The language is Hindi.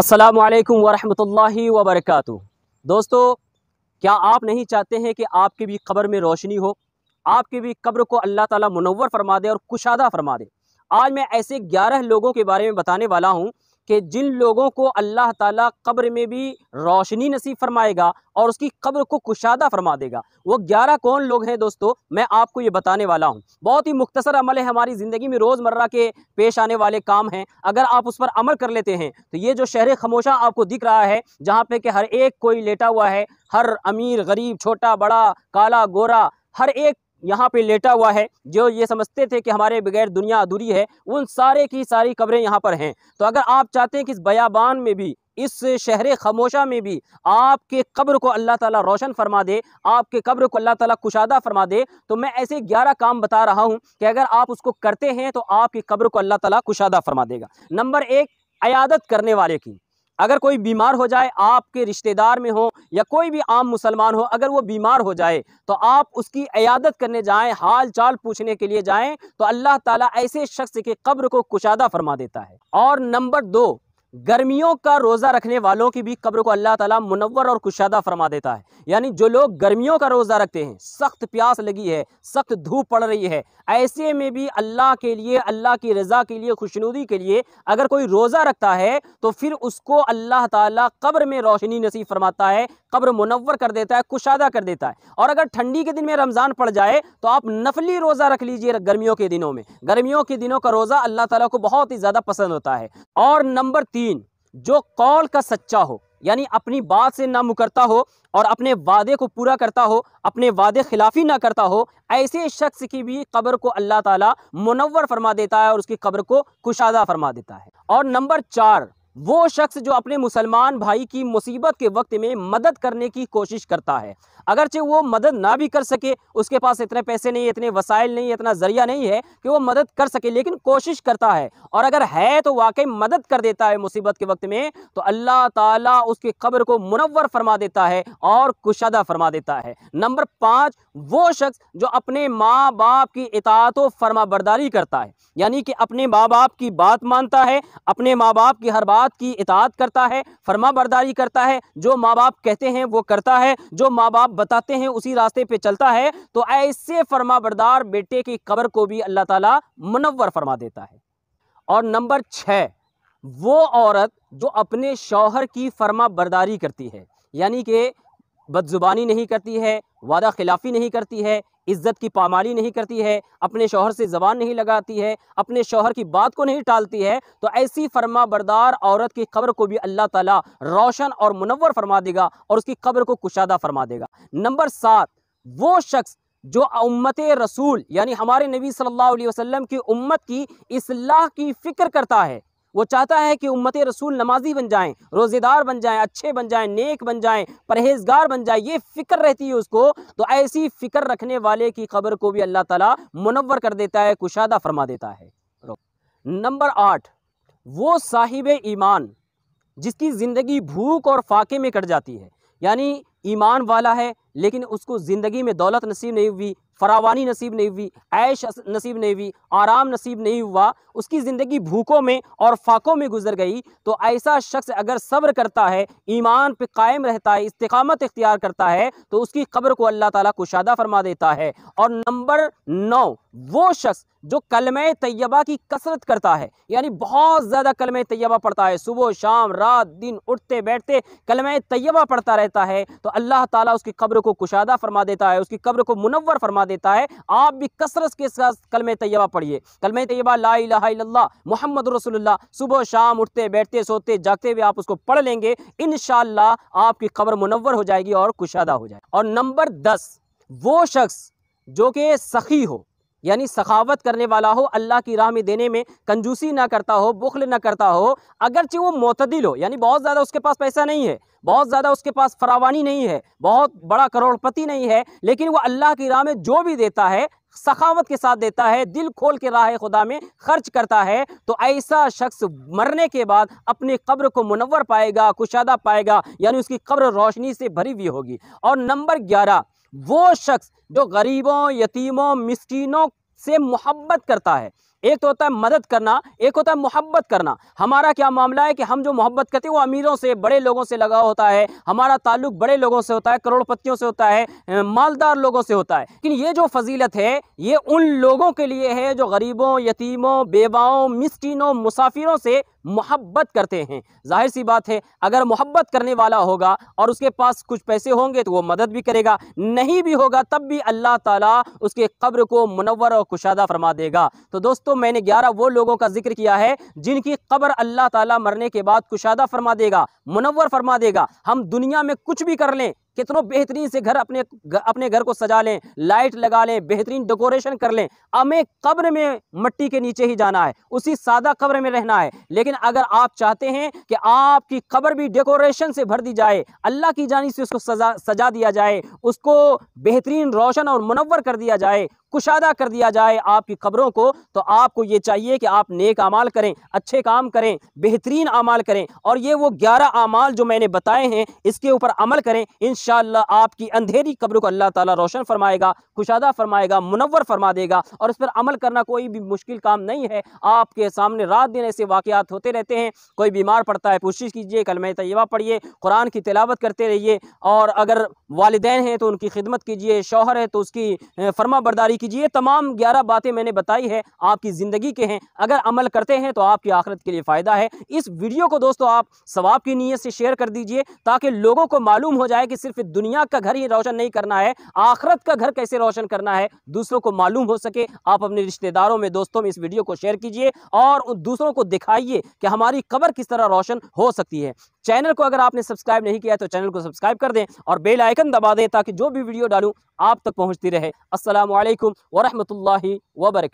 असलकम वालेकुम वरहमतुल्लाहि दोस्तों क्या आप नहीं चाहते हैं कि आपकी भी कब्र में रोशनी हो आपकी भी कब्र को अल्लाह ताला मुनवर फरमा दे और कुशादा फरमा दे आज मैं ऐसे ग्यारह लोगों के बारे में बताने वाला हूँ कि जिन लोगों को अल्लाह ताला कब्र में भी रोशनी नसीब फरमाएगा और उसकी कब्र को कुशादा फरमा देगा वो ग्यारह कौन लोग हैं दोस्तों मैं आपको ये बताने वाला हूँ बहुत ही मुख्तसर अमल है हमारी ज़िंदगी में रोज़मर्रा के पेश आने वाले काम हैं अगर आप उस पर अमल कर लेते हैं तो ये जो शहर खमोशा आपको दिख रहा है जहाँ पर कि हर एक कोई लेटा हुआ है हर अमीर गरीब छोटा बड़ा काला गोरा हर एक यहाँ पे लेटा हुआ है जो ये समझते थे कि हमारे बगैर दुनिया अधूरी है उन सारे की सारी कब्रें यहाँ पर हैं तो अगर आप चाहते हैं कि इस बयाबान में भी इस शहर खमोशा में भी आपके कब्र को अल्लाह ताला रोशन फरमा दे आपके कब्र को अल्लाह ताला कुशादा फरमा दे तो मैं ऐसे ग्यारह काम बता रहा हूँ कि अगर आप उसको करते हैं तो आपकी कब्र को अल्लाह ताला कुशादा फरमा देगा नंबर एक अयादत करने वाले की अगर कोई बीमार हो जाए आपके रिश्तेदार में हो या कोई भी आम मुसलमान हो अगर वो बीमार हो जाए तो आप उसकी अयादत करने जाएं हाल चाल पूछने के लिए जाएं तो अल्लाह ताला ऐसे शख्स की कब्र को कुशादा फरमा देता है और नंबर दो गर्मियों का रोज़ा रखने वालों की भी कब्र को अल्लाह ताला मुनवर और कुशादा फरमा देता है यानी जो लोग गर्मियों का रोज़ा रखते हैं सख्त प्यास लगी है सख्त धूप पड़ रही है ऐसे में भी अल्लाह के लिए अल्लाह की रज़ा के लिए खुशनुदी के लिए अगर कोई रोज़ा रखता है तो फिर उसको अल्लाह ताला कब्र में रोशनी नसीब फरमाता है कब्र मुनवर कर देता है कुशादा कर देता है और अगर ठंडी के दिन में रमज़ान पड़ जाए तो आप नफली रोज़ा रख लीजिए गर्मियों के दिनों में गर्मियों के दिनों का रोज़ा अल्लाह ताला को बहुत ही ज़्यादा पसंद होता है और नंबर तीन मुबीन जो कौल का सच्चा हो यानी अपनी बात से ना मुकरता हो और अपने वादे को पूरा करता हो अपने वादे खिलाफी ना करता हो ऐसे शख्स की भी कब्र को अल्लाह ताला मुनवर फरमा देता है और उसकी कब्र को कुशादा फरमा देता है और नंबर चार वो शख्स जो अपने मुसलमान भाई की मुसीबत के वक्त में मदद करने की कोशिश करता है अगरचे वो मदद ना भी कर सके उसके पास इतने पैसे नहीं इतने वसाइल नहीं इतना ज़रिया नहीं है कि वो मदद कर सके लेकिन कोशिश करता है और अगर है तो वाकई मदद कर देता है मुसीबत के वक्त में तो अल्लाह ताला उसकी कब्र को मुनवर फरमा देता है और कुशादा फरमा देता है नंबर पाँच वो शख्स जो अपने माँ बाप की इतात फरमा बरदारी करता है यानी कि अपने माँ बाप की बात मानता है अपने माँ बाप की हर बात बात की इतात करता है फर्मा बरदारी करता है जो माँ बाप कहते हैं वो करता है जो माँ बाप बताते हैं उसी रास्ते पे चलता है तो ऐसे फर्मा बरदार बेटे की कबर को भी अल्लाह ताला मुनवर फरमा देता है और नंबर छः वो औरत जो अपने शौहर की फर्मा बरदारी करती है यानी कि बदजुबानी नहीं करती है वादा खिलाफ़ी नहीं करती है इज़्ज़त की पामाली नहीं करती है अपने शोहर से ज़बान नहीं लगाती है अपने शोहर की बात को नहीं टालती है तो ऐसी फर्मा बरदार औरत की कब्र को भी अल्लाह ताला रोशन और मुनवर फरमा देगा और उसकी कब्र को कुशादा फरमा देगा नंबर सात वो शख्स जो उम्मत रसूल यानी हमारे नबी सल्लल्लाहु अलैहि वसल्लम की उम्मत की इसलाह की फ़िक्र करता है वो चाहता है कि उम्मत रसूल नमाजी बन जाएं रोज़ेदार बन जाएं अच्छे बन जाएं नेक बन जाएं परहेजगार बन जाएं ये फ़िक्र रहती है उसको तो ऐसी फ़िक्र रखने वाले की खबर को भी अल्लाह ताला मुनवर कर देता है कुशादा फरमा देता है नंबर आठ वो साहिब ईमान जिसकी ज़िंदगी भूख और फाके में कट जाती है यानी ईमान वाला है लेकिन उसको ज़िंदगी में दौलत नसीब नहीं हुई फरावानी नसीब नहीं हुई ऐश नसीब नहीं हुई आराम नसीब नहीं हुआ उसकी ज़िंदगी भूखों में और फाकों में गुजर गई तो ऐसा शख्स अगर सब्र करता है ईमान पर कायम रहता है इस्तकामत इख्तियार करता है तो उसकी कब्र को अल्लाह ताला कुशादा फरमा देता है और नंबर नौ वो शख्स जो कलम तैयबा की कसरत करता है यानी बहुत ज़्यादा कलम तैयबा पढ़ता है सुबह शाम रात दिन उठते बैठते कलम तैयबा पढ़ता रहता है तो अल्लाह ताला उसकी कब्र को कुशादा फरमा देता है उसकी कब्र को मुनवर फरमा देता है आप भी कसरत के साथ कलम तैयबा पढ़िए कलम तैयबा ला मोहम्मद रसोल्ला सुबह शाम उठते बैठते सोते जागते हुए आप उसको पढ़ लेंगे इन आपकी खबर मुनवर हो जाएगी और कुशादा हो जाए और नंबर दस वो शख्स जो कि सखी हो यानी सखावत करने वाला हो अल्लाह की राह में देने में कंजूसी ना करता हो बुखल ना करता हो अगरचे वो मतदिल हो यानी बहुत ज़्यादा उसके पास पैसा नहीं है बहुत ज़्यादा उसके पास फरावानी नहीं है बहुत बड़ा करोड़पति नहीं है लेकिन वो अल्लाह की राह में जो भी देता है सखावत के साथ देता है दिल खोल के राह खुदा में खर्च करता है तो ऐसा शख्स मरने के बाद अपनी कब्र को मुनवर पाएगा कुशादा पाएगा यानी उसकी कब्र रोशनी से भरी हुई होगी और नंबर ग्यारह वो शख्स जो गरीबों यतीमों मिस्किनों से मोहब्बत करता है एक तो होता है मदद करना एक होता है मोहब्बत करना हमारा क्या मामला है कि हम जो मोहब्बत करते हैं वो अमीरों से बड़े लोगों से लगाव होता है हमारा ताल्लुक बड़े लोगों से होता है करोड़पतियों से होता है मालदार लोगों से होता है लेकिन ये जो फजीलत है ये उन लोगों के लिए है जो गरीबों यतीमों बेवाओं मिस्टिनों मुसाफिरों से मोहब्बत करते हैं जाहिर सी बात है अगर मोहब्बत करने वाला होगा और उसके पास कुछ पैसे होंगे तो वो मदद भी करेगा नहीं भी होगा तब भी अल्लाह ताला उसके कब्र को मुनवर और कुशादा फरमा देगा तो दोस्तों मैंने ग्यारह वो लोगों का जिक्र किया है जिनकी खबर अल्लाह ताला मरने के बाद कुशादा फरमा देगा मुनवर फरमा देगा हम दुनिया में कुछ भी कर लें कितनों बेहतरीन से घर अपने अपने घर को सजा लें लाइट लगा लें बेहतरीन डेकोरेशन कर लें हमें कब्र में मट्टी के नीचे ही जाना है उसी सादा कब्र में रहना है लेकिन अगर आप चाहते हैं कि आपकी कब्र भी डेकोरेशन से भर दी जाए अल्लाह की जानी से उसको सजा सजा दिया जाए उसको बेहतरीन रोशन और मुनवर कर दिया जाए कुशादा कर दिया जाए आपकी खबरों को तो आपको ये चाहिए कि आप नेक अमाल करें अच्छे काम करें बेहतरीन अमाल करें और ये वो ग्यारह अमाल जो मैंने बताए हैं इसके ऊपर अमल करें इन इन आपकी अंधेरी कब्रों को अल्लाह ताला रोशन फरमाएगा खुशादा फरमाएगा मुनवर फरमा देगा और इस पर अमल करना कोई भी मुश्किल काम नहीं है आपके सामने रात दिन ऐसे वाक़ात होते रहते हैं कोई बीमार पड़ता है कोशिश कीजिए कलम तयबा पढ़िए कुरान की तिलावत करते रहिए और अगर वालदेन हैं तो उनकी खिदमत कीजिए शौहर है तो उसकी फर्मा बरदारी कीजिए तमाम ग्यारह बातें मैंने बताई है आपकी ज़िंदगी के हैं अगर अमल करते हैं तो आपकी आखिरत के लिए फ़ायदा है इस वीडियो को दोस्तों आप सवाब की नीयत से शेयर कर दीजिए ताकि लोगों को मालूम हो जाए कि सिर्फ सिर्फ दुनिया का घर ही रोशन नहीं करना है आखरत का घर कैसे रोशन करना है दूसरों को मालूम हो सके आप अपने रिश्तेदारों में दोस्तों में इस वीडियो को शेयर कीजिए और दूसरों को दिखाइए कि हमारी कबर किस तरह रोशन हो सकती है चैनल को अगर आपने सब्सक्राइब नहीं किया तो चैनल को सब्सक्राइब कर दें और बेल आइकन दबा दें ताकि जो भी वीडियो डालूं आप तक पहुंचती रहे असलम वरहमल वबरक